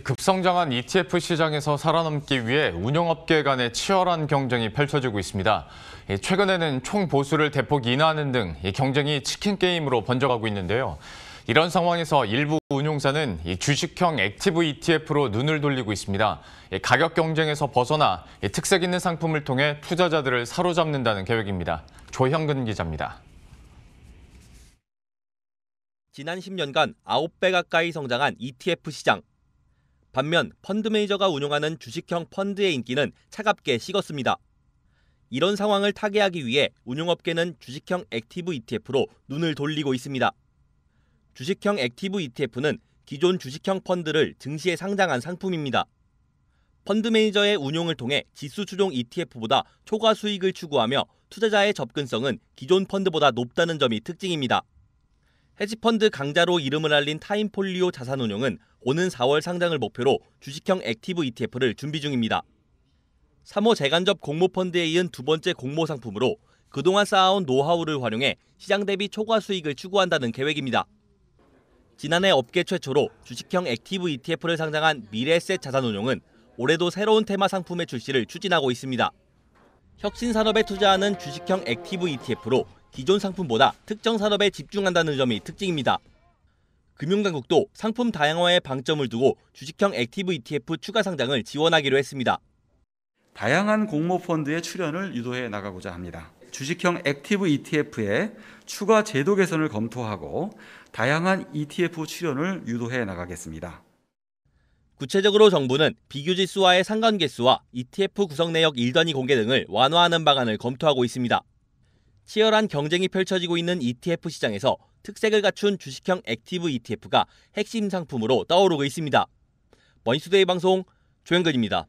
급성장한 ETF 시장에서 살아남기 위해 운영업계 간의 치열한 경쟁이 펼쳐지고 있습니다. 최근에는 총 보수를 대폭 인하하는 등 경쟁이 치킨게임으로 번져가고 있는데요. 이런 상황에서 일부 운용사는 주식형 액티브 ETF로 눈을 돌리고 있습니다. 가격 경쟁에서 벗어나 특색 있는 상품을 통해 투자자들을 사로잡는다는 계획입니다. 조형근 기자입니다. 지난 10년간 9배 가까이 성장한 ETF 시장. 반면 펀드 매니저가 운용하는 주식형 펀드의 인기는 차갑게 식었습니다. 이런 상황을 타개하기 위해 운용업계는 주식형 액티브 ETF로 눈을 돌리고 있습니다. 주식형 액티브 ETF는 기존 주식형 펀드를 증시에 상장한 상품입니다. 펀드 매니저의 운용을 통해 지수 추종 ETF보다 초과 수익을 추구하며 투자자의 접근성은 기존 펀드보다 높다는 점이 특징입니다. 헤지펀드 강자로 이름을 알린 타임폴리오 자산운용은 오는 4월 상장을 목표로 주식형 액티브 ETF를 준비 중입니다. 3호 재간접 공모펀드에 이은 두 번째 공모 상품으로 그동안 쌓아온 노하우를 활용해 시장 대비 초과 수익을 추구한다는 계획입니다. 지난해 업계 최초로 주식형 액티브 ETF를 상장한 미래셋 자산운용은 올해도 새로운 테마 상품의 출시를 추진하고 있습니다. 혁신산업에 투자하는 주식형 액티브 ETF로 기존 상품보다 특정 산업에 집중한다는 점이 특징입니다. 금융당국도 상품 다양화에 방점을 두고 주식형 액티브 ETF 추가 상장을 지원하기로 했습니다. 다양한 공모 펀드의 출연을 유도해 나가고자 합니다. 주식형 액티브 ETF의 추가 제도 개선을 검토하고 다양한 ETF 출연을 유도해 나가겠습니다. 구체적으로 정부는 비교지수와의 상관계수와 ETF 구성 내역 1단위 공개 등을 완화하는 방안을 검토하고 있습니다. 치열한 경쟁이 펼쳐지고 있는 ETF 시장에서 특색을 갖춘 주식형 액티브 ETF가 핵심 상품으로 떠오르고 있습니다. 머니투데이 방송 조영근입니다.